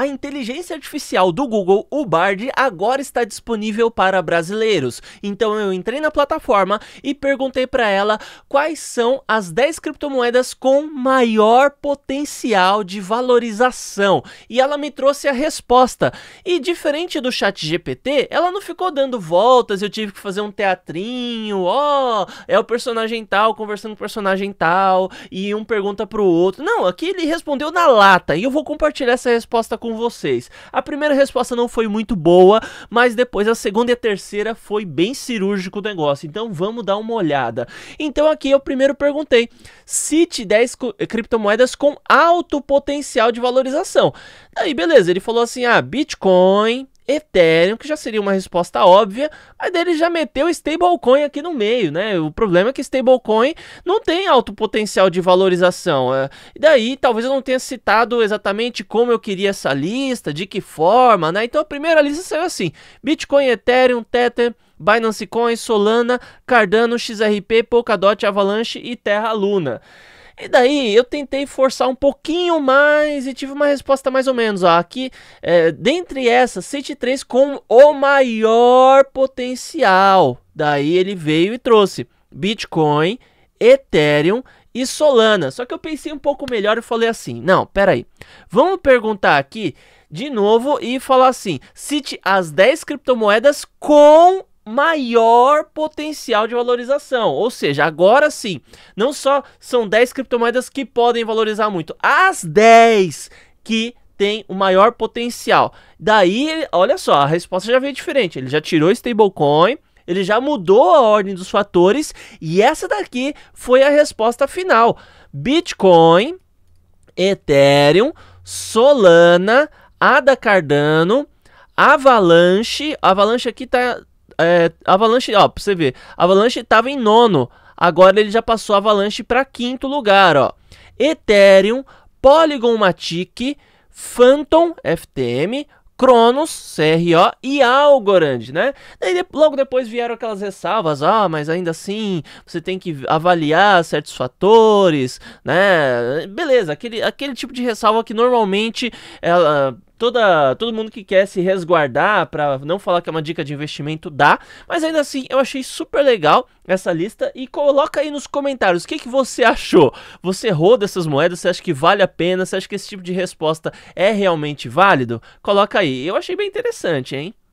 A inteligência artificial do Google, o Bard, agora está disponível para brasileiros. Então eu entrei na plataforma e perguntei para ela quais são as 10 criptomoedas com maior potencial de valorização. E ela me trouxe a resposta. E diferente do chat GPT, ela não ficou dando voltas, eu tive que fazer um teatrinho, ó, oh, é o personagem tal conversando com o personagem tal e um pergunta para o outro. Não, aqui ele respondeu na lata e eu vou compartilhar essa resposta com com vocês. A primeira resposta não foi muito boa, mas depois a segunda e a terceira foi bem cirúrgico o negócio. Então vamos dar uma olhada. Então aqui eu primeiro perguntei: cite 10 eh, criptomoedas com alto potencial de valorização. Aí beleza, ele falou assim: "Ah, Bitcoin, Ethereum, que já seria uma resposta óbvia, mas ele já meteu stablecoin aqui no meio, né? O problema é que stablecoin não tem alto potencial de valorização. É, e daí, talvez eu não tenha citado exatamente como eu queria essa lista, de que forma, né? Então a primeira lista saiu assim: Bitcoin, Ethereum, Tether. Binance Coin, Solana, Cardano, XRP, Polkadot, Avalanche e Terra Luna. E daí eu tentei forçar um pouquinho mais e tive uma resposta mais ou menos. Ó, aqui, é, dentre essas, cite três com o maior potencial. Daí ele veio e trouxe Bitcoin, Ethereum e Solana. Só que eu pensei um pouco melhor e falei assim: não, peraí, vamos perguntar aqui de novo e falar assim: cite as 10 criptomoedas com maior potencial de valorização. Ou seja, agora sim, não só são 10 criptomoedas que podem valorizar muito, as 10 que tem o maior potencial. Daí, olha só, a resposta já veio diferente. Ele já tirou stablecoin, ele já mudou a ordem dos fatores e essa daqui foi a resposta final. Bitcoin, Ethereum, Solana, Ada Cardano, Avalanche, Avalanche aqui tá é, Avalanche, ó, pra você ver. Avalanche tava em nono. Agora ele já passou Avalanche para quinto lugar, ó. Ethereum, Polygon Matic, Phantom FTM, Cronos, CRO e Algorand, né? Daí de, logo depois vieram aquelas ressalvas, ah, mas ainda assim você tem que avaliar certos fatores, né? Beleza, aquele, aquele tipo de ressalva que normalmente ela toda, todo mundo que quer se resguardar para não falar que é uma dica de investimento dá, mas ainda assim eu achei super legal essa lista e coloca aí nos comentários o que, que você achou. Você errou dessas moedas? Você acha que vale a pena? Você acha que esse tipo de resposta é realmente válido? Coloca aí. Eu achei bem interessante, hein?